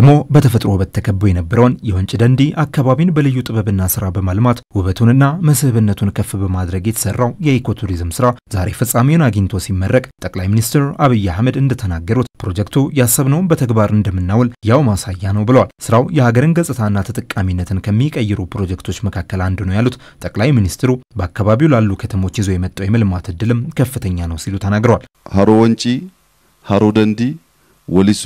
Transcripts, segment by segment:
ቀድሞ በተፈጥሮ ውበት ተከቦ የነበረውን የወንጭ ደንዲ አካባቢን በልዩ ጥበብና ስራ በማልማት ውበቱንና መስህብነቱን ከፍ በማድረግ የተሰራው የኢኮቱሪዝም ስራ ዛሬ ፍጻሜውን አግኝቶ ሲመረቅ ጠቅላይ ሚኒስትር አብይ አህመድ እንደተናገሩት ፕሮጀክቱ ያሰብነውን በተግባር እንደምናውል ያው ማሳያ ነው ብለዋል። ስራው የሀገርን ገጽታና ተጠቃሚነትን ከሚቀይሩ ፕሮጀክቶች መካከል አንዱ ነው ያሉት ጠቅላይ ሚኒስትሩ በአካባቢው ላሉ ከተሞች ይዞ የመጣው የመልማት እድልም ከፍተኛ ነው ሲሉ ተናግረዋል። ሀሮ ወንጪ፣ ሀሮ ደንዲ፣ ወሊሶ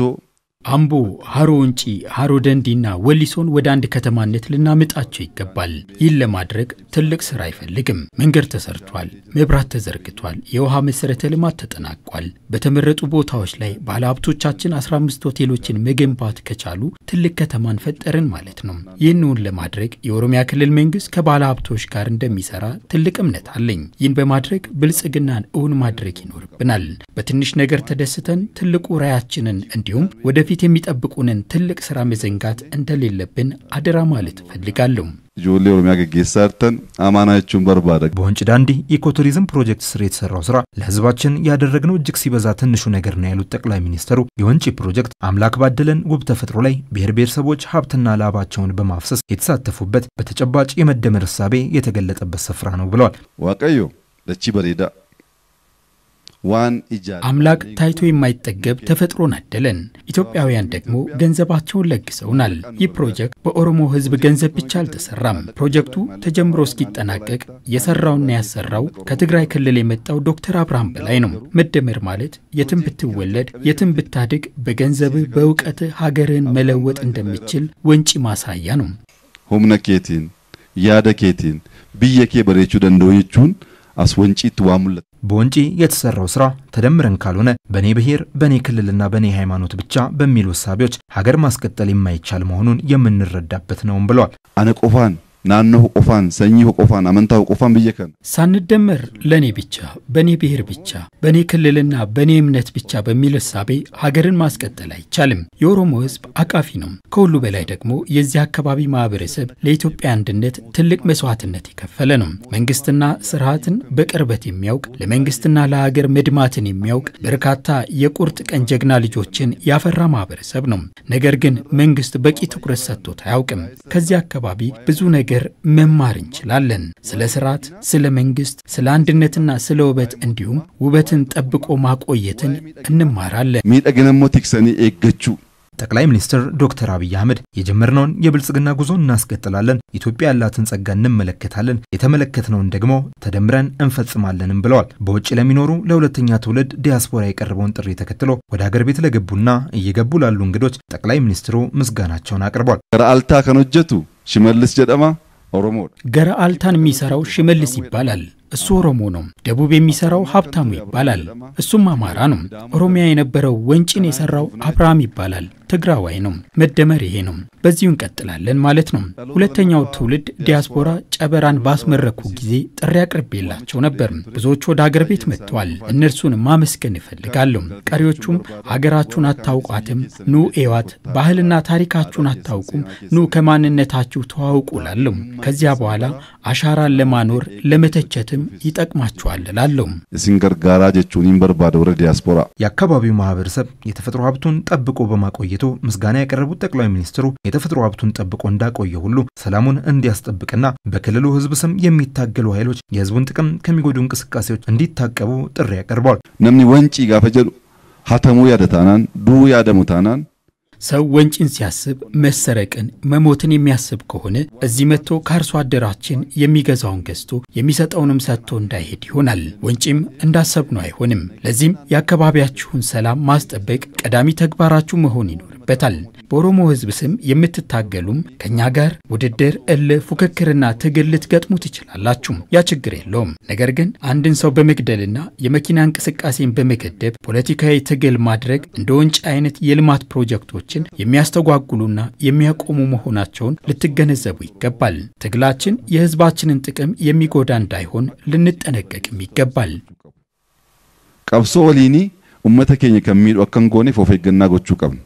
አምቦ፣ ሀሮ ወንጪ፣ ሀሮ ደንዲና ወሊሶን ወደ አንድ ከተማነት ልናምጣቸው ይገባል። ይህን ለማድረግ ትልቅ ስራ አይፈልግም። መንገድ ተሰርቷል፣ መብራት ተዘርግቷል፣ የውሃ መሰረተ ልማት ተጠናቋል። በተመረጡ ቦታዎች ላይ ባለሀብቶቻችን 15 ሆቴሎችን መገንባት ከቻሉ ትልቅ ከተማን ፈጠርን ማለት ነው። ይህንውን ለማድረግ የኦሮሚያ ክልል መንግስት ከባለሀብቶች ጋር እንደሚሰራ ትልቅ እምነት አለኝ። ይህን በማድረግ ብልጽግናን እውን ማድረግ ይኖርብናል። በትንሽ ነገር ተደስተን ትልቁ ራያችንን እንዲሁም ወደፊት ወደፊት የሚጠብቁንን ትልቅ ስራ መዘንጋት እንደሌለብን አደራ ማለት ፈልጋለሁ። ጆሌ ኦሮሚያ ገጌሳ አርተን አማናችሁን በርባደ በወንጭ ዳንዲ ኢኮቱሪዝም ፕሮጀክት ስር የተሰራው ስራ ለህዝባችን ያደረግነው እጅግ ሲበዛ ትንሹ ነገር ነው ያሉት ጠቅላይ ሚኒስትሩ የወንጭ ፕሮጀክት አምላክ ባደለን ውብ ተፈጥሮ ላይ ብሔር ብሔረሰቦች ሀብትና ላባቸውን በማፍሰስ የተሳተፉበት በተጨባጭ የመደመር እሳቤ የተገለጠበት ስፍራ ነው ብለዋል። ዋቀዮ ለቺ በሬዳ አምላክ ታይቶ የማይጠገብ ተፈጥሮን አደለን። ኢትዮጵያውያን ደግሞ ገንዘባቸውን ለግሰውናል። ይህ ፕሮጀክት በኦሮሞ ሕዝብ ገንዘብ ብቻ አልተሰራም። ፕሮጀክቱ ተጀምሮ እስኪጠናቀቅ የሰራውና ያሰራው ከትግራይ ክልል የመጣው ዶክተር አብርሃም በላይ ነው። መደመር ማለት የትም ብትወለድ የትም ብታድግ በገንዘብህ በእውቀትህ ሀገርህን መለወጥ እንደምችል ወንጪ ማሳያ ነው። ሁምነ ኬቲን ያደ ኬቲን ብየኬ በሬቹ ደንደው አስወንጪት ዋሙለት በወንጪ የተሰራው ስራ ተደምረን ካልሆነ በእኔ ብሔር፣ በእኔ ክልልና በእኔ ሃይማኖት ብቻ በሚሉ ወሳቢዎች ሀገር ማስቀጠል የማይቻል መሆኑን የምንረዳበት ነውም ብሏል። አነቆፋን ናነሁ ቆፋን ሰኚሁ ቆፋን አመንታሁ ቆፋን ብየከን ሳንደመር ለእኔ ብቻ በእኔ ብሔር ብቻ በእኔ ክልልና በእኔ እምነት ብቻ በሚል እሳቤ ሀገርን ማስቀጠል አይቻልም። የኦሮሞ ሕዝብ አቃፊ ነው። ከሁሉ በላይ ደግሞ የዚህ አካባቢ ማህበረሰብ ለኢትዮጵያ አንድነት ትልቅ መስዋዕትነት የከፈለ ነው። መንግስትና ስርዓትን በቅርበት የሚያውቅ ለመንግስትና ለሀገር መድማትን የሚያውቅ በርካታ የቁርጥ ቀን ጀግና ልጆችን ያፈራ ማህበረሰብ ነው። ነገር ግን መንግስት በቂ ትኩረት ሰጥቶት አያውቅም። ከዚህ አካባቢ ብዙ ነገር ነገር መማር እንችላለን። ስለ ስርዓት፣ ስለ መንግስት፣ ስለ አንድነትና ስለ ውበት እንዲሁም ውበትን ጠብቆ ማቆየትን እንማራለን። ሚጠግነሞ ቲክሰኒ ኤገቹ ጠቅላይ ሚኒስትር ዶክተር አብይ አህመድ የጀመርነውን የብልጽግና ጉዞ እናስቀጥላለን፣ ኢትዮጵያ ያላትን ጸጋ እንመለከታለን፣ የተመለከትነውን ደግሞ ተደምረን እንፈጽማለንም ብለዋል። በውጭ ለሚኖሩ ለሁለተኛ ትውልድ ዲያስፖራ የቀረበውን ጥሪ ተከትሎ ወደ ሀገር ቤት ለገቡና እየገቡ ላሉ እንግዶች ጠቅላይ ሚኒስትሩ ምስጋናቸውን አቅርቧል። ረአልታ ከነጀቱ ሽመልስ ጀደማ ኦሮሞ ገረአልታን የሚሰራው ሽመልስ ይባላል። እሱ ኦሮሞ ነው። ደቡብ የሚሰራው ሀብታሙ ይባላል፣ እሱም አማራ ነው። ኦሮሚያ የነበረው ወንጭን የሰራው አብርሃም ይባላል፣ ትግራዋይ ነው። መደመር ይሄ ነው። በዚሁ እንቀጥላለን ማለት ነው። ሁለተኛው ትውልድ ዲያስፖራ ጨበራን ባስመረኩ ጊዜ ጥሪ አቅርቤላቸው ነበር። ብዙዎቹ ወደ አገር ቤት መጥተዋል። እነርሱን ማመስገን እፈልጋለሁ። ቀሪዎቹም አገራችሁን አታውቋትም፣ ኑ ኤዋት፣ ባህልና ታሪካችሁን አታውቁም፣ ኑ ከማንነታችሁ ተዋውቁ ላለሁ። ከዚያ በኋላ አሻራን ለማኖር ለመተቸትም ለእናንተም ይጠቅማቸዋል እላለሁ። እሲን ገርጋራ ጀቹን ይንበርባደ ወረ ዲያስፖራ የአካባቢው ማህበረሰብ የተፈጥሮ ሀብቱን ጠብቆ በማቆየቱ ምስጋና ያቀረቡት ጠቅላይ ሚኒስትሩ የተፈጥሮ ሀብቱን ጠብቆ እንዳቆየ ሁሉ ሰላሙን እንዲያስጠብቅና በክልሉ ህዝብ ስም የሚታገሉ ኃይሎች የህዝቡን ጥቅም ከሚጎዱ እንቅስቃሴዎች እንዲታቀቡ ጥሪ ያቀርበዋል። ነምኒ ወንጪ ጋፈጀሉ ሀተሙ ያደታናን ዱ ያደሙታናን ሰው ወንጭን ሲያስብ መሰረቅን፣ መሞትን የሚያስብ ከሆነ እዚህ መጥቶ ከአርሶ አደራችን የሚገዛውን ገዝቶ የሚሰጠውንም ሰጥቶ እንዳይሄድ ይሆናል። ወንጭም እንዳሰብነው አይሆንም። ለዚህም የአካባቢያችሁን ሰላም ማስጠበቅ ቀዳሚ ተግባራችሁ መሆን ይኖር ይገኙበታል። በኦሮሞ ህዝብ ስም የምትታገሉም ከእኛ ጋር ውድድር፣ እል ፉክክርና ትግል ልትገጥሙ ትችላላችሁ። ያ ችግር የለውም። ነገር ግን አንድን ሰው በመግደልና የመኪና እንቅስቃሴን በመገደብ ፖለቲካዊ ትግል ማድረግ እንደ ወንጭ አይነት የልማት ፕሮጀክቶችን የሚያስተጓጉሉና የሚያቆሙ መሆናቸውን ልትገነዘቡ ይገባል። ትግላችን የህዝባችንን ጥቅም የሚጎዳ እንዳይሆን ልንጠነቀቅም ይገባል። ቀብሶ ወሊኒ ኡመተ ኬኝ ከሚሉ አከንጎኔ ፎፌግና ጎቹ ቀብነ